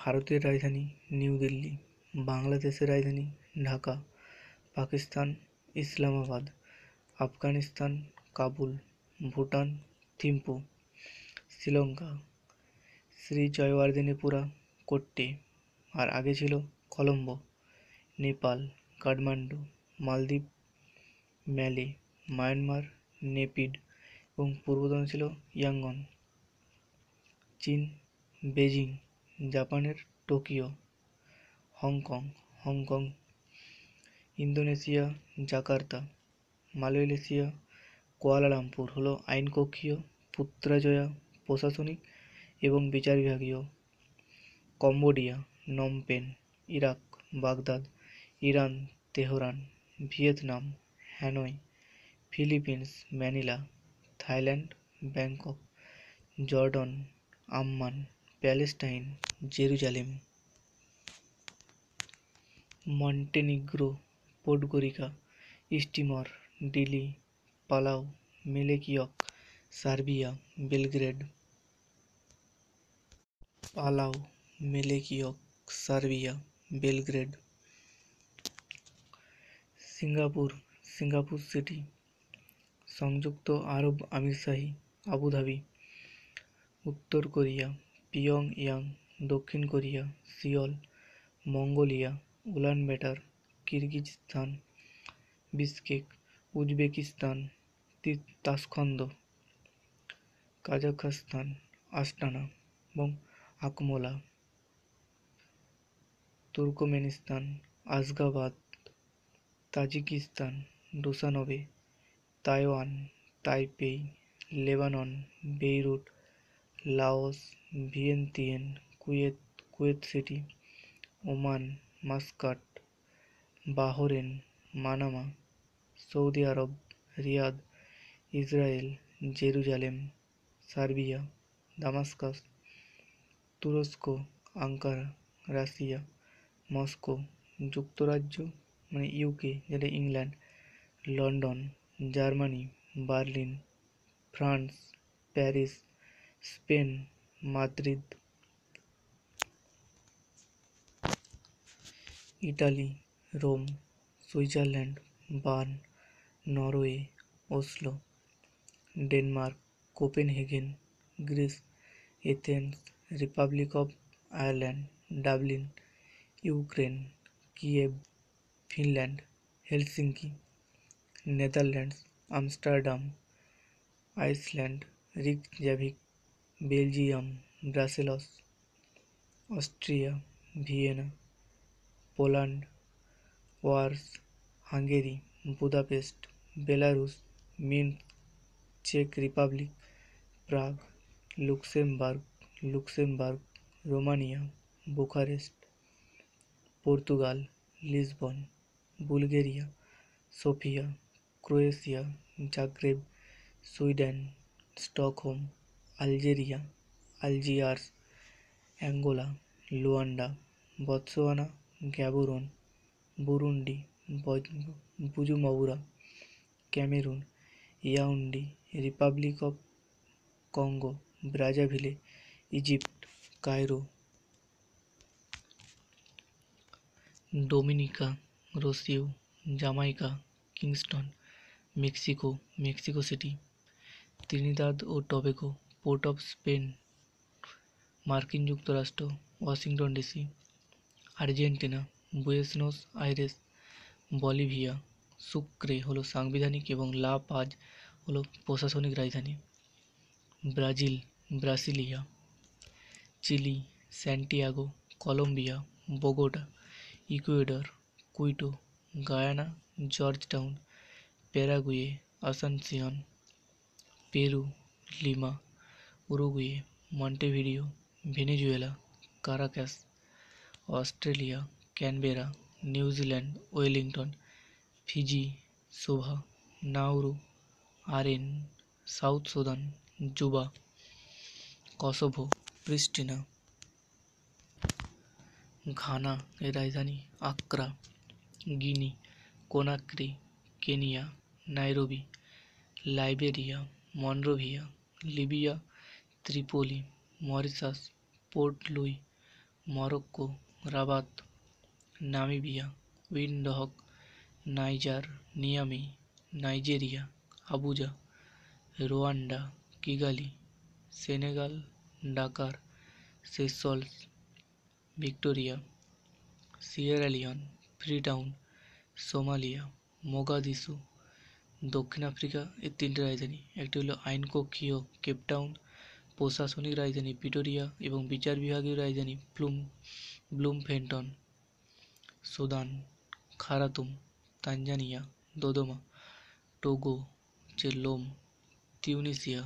ভারতের রাজধানী নিউ দিল্লি বাংলাদেশের রাজধানী ঢাকা পাকিস্তান ইসলামাবাদ আফগানিস্তান কাবুল ভুটান থিম্পু শ্রীলঙ্কা শ্রী জয়ওয়ার্দিনীপুরা কোট্টে আর আগে ছিল কলম্বো নেপাল কাঠমান্ডু মালদ্বীপ ম্যালে মায়ানমার নেপিড এবং পূর্বতন ছিল ইয়াঙ্গন চীন বেজিং জাপানের Tokyo Hong Kong Hong Kong Indonesia Jakarta Malaysia Kuala Lumpur হল আইনকক্ষীয় পুত্রাজয়া প্রশাসনিক এবং বিচার বিভাগীয় Cambodia Phnom Penh Iraq Baghdad Iran Tehran Vietnam Hanoi Philippines Manila Thailand Bangkok Jordan Amman Palestine Jerusalem Montenegro Podgorica স্টিমর Dili Palau Melekeok Serbia Belgrade Palau Melekeok Serbia Belgrade Singapore Singapore City সংযুক্ত আরব আমিরশাহী Abu Dhabi উত্তর Korea পিয়ংইয়াং দক্ষিণ Korea Seoul Mongolia Ulaanbaatar Kyrgyzstan Bishkek Uzbekistan Tashkent Kazakhstan Astana এবং Akmola Turkmenistan আজগাবাদ Tajikistan Dushanbe Taiwan Taipei Lebanon Beirut Laos Vientiane Kuwait Kuwait City Oman Muscat Bahrain Manama সৌদি আরব Riyadh Israel Jerusalem Serbia Damascus তুরস্ক Ankara Russia Moscow যুক্তরাজ্য মানে UK যেটা England London Germany Berlin France Paris Spain Madrid Italy Rome Switzerland Bern Norway Oslo Denmark Copenhagen Greece Athens Republic of Ireland Dublin Ukraine Kyiv Finland Helsinki Netherlands Amsterdam Iceland Reykjavik Belgium Brussels Austria Vienna Poland Warsaw Hungary Budapest Belarus mean चेक Republic Prague Luxembourg Luxembourg Romania Bucharest Portugal Lisbon Bulgaria Sofia Croatia Zagreb Sweden Stockholm Algeria Algiers Angola Luanda Botswana Gaborone Burundi Bujumbura Cameroon Yaounde Republic of Congo Brazzaville Egypt Cairo Dominica Roseau Jamaica Kingston Mexico Mexico City Trinidad ও Tobago Port of Spain মার্কিন যুক্তরাষ্ট্র Washington DC Argentina Buenos Aires Bolivia Sucre হলো সাংবিধানিক এবং La Paz হলো প্রশাসনিক রাজধানী Brazil Brasilia Chile Santiago Colombia Bogota Ecuador Quito Guyana Georgetown Paraguay Asuncion Peru Lima Uruguay Montevideo Venezuela Caracas Australia Canberra New Zealand Wellington Fiji Suva Nauru Yaren South Sudan Juba Kosovo Pristina Ghana এর রাজধানী Accra Guinea Conakry Kenya Nairobi Liberia Monrovia Libya Tripoli Mauritius Port Louis Morocco Rabat Namibia Windhoek Niger Niamey Nigeria Abuja Rwanda Kigali Senegal Dakar Seychelles Victoria Sierra Leone Freetown Somalia Mogadishu দক্ষিণ Africa এর তিনটি রাজধানী একটি হলো আইনকক্ষীয় Cape Town প্রশাসনিক রাজধানী Pretoria এবং বিচার বিভাগীয় রাজধানী ব্লুম Bloemfontein Sudan Khartoum Tanzania Dodoma Togo চেলোম Tunisia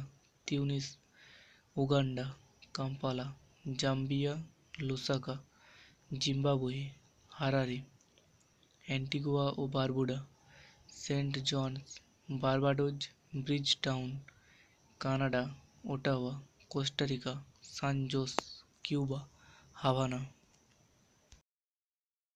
Tunis Uganda Kampala Zambia Lusaka Zimbabwe Harare Antigua ও Barbuda Saint John's Barbados Bridgetown Canada Ottawa Costa Rica San Jose Cuba हवाना